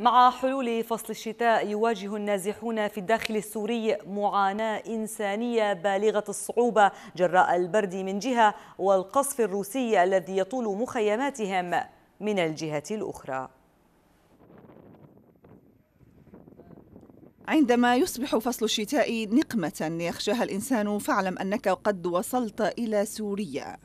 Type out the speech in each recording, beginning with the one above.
مع حلول فصل الشتاء يواجه النازحون في الداخل السوري معاناة إنسانية بالغة الصعوبة جراء البرد من جهة والقصف الروسي الذي يطول مخيماتهم من الجهة الأخرى عندما يصبح فصل الشتاء نقمة يخشاها الإنسان فاعلم أنك قد وصلت إلى سوريا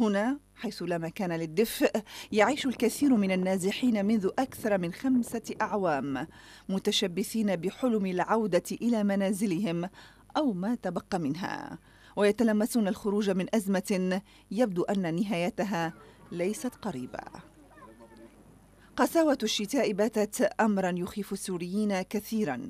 هنا حيث لا مكان للدفء يعيش الكثير من النازحين منذ أكثر من خمسة أعوام متشبثين بحلم العودة إلى منازلهم أو ما تبقى منها ويتلمسون الخروج من أزمة يبدو أن نهايتها ليست قريبة قساوة الشتاء باتت أمرا يخيف السوريين كثيرا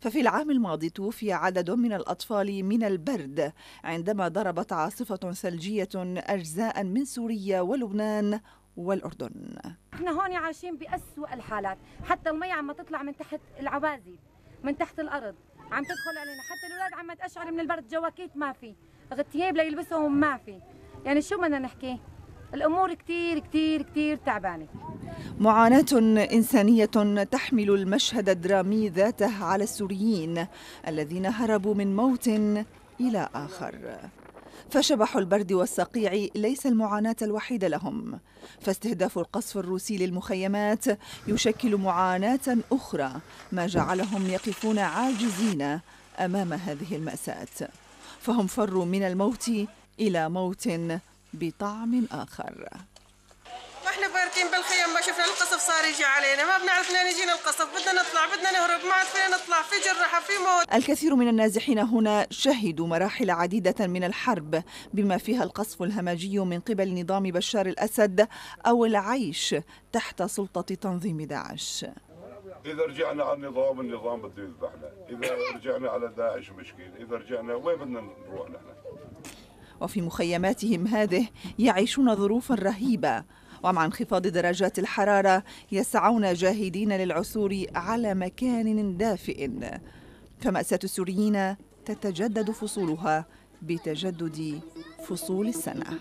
ففي العام الماضي توفي عدد من الأطفال من البرد عندما ضربت عاصفة ثلجية أجزاء من سوريا ولبنان والأردن احنا هون عايشين بأسوأ الحالات حتى المي عم تطلع من تحت العوازل من تحت الأرض عم تدخل علينا حتى الأولاد عم تأشعر من البرد جواكيت ما في غتياب ليلبسهم ما في يعني شو بدنا نحكي الأمور كتير كتير كتير تعبانة معاناة إنسانية تحمل المشهد الدرامي ذاته على السوريين الذين هربوا من موت إلى آخر فشبح البرد والصقيع ليس المعاناة الوحيدة لهم فاستهداف القصف الروسي للمخيمات يشكل معاناة أخرى ما جعلهم يقفون عاجزين أمام هذه المأساة فهم فروا من الموت إلى موت بطعم آخر ما احنا باركين بالخيم ما شفنا القصف صار يجي علينا ما بنعرف لين يجينا القصف بدنا نطلع بدنا نهرب ما عرفنا نطلع في جراحة في موت الكثير من النازحين هنا شهدوا مراحل عديدة من الحرب بما فيها القصف الهمجي من قبل نظام بشار الأسد أو العيش تحت سلطة تنظيم داعش إذا رجعنا على النظام النظام بده يذبحنا إذا رجعنا على داعش مشكل إذا رجعنا وين بدنا نروح نحن وفي مخيماتهم هذه يعيشون ظروفا رهيبة ومع انخفاض درجات الحرارة يسعون جاهدين للعثور على مكان دافئ فمأساة السوريين تتجدد فصولها بتجدد فصول السنة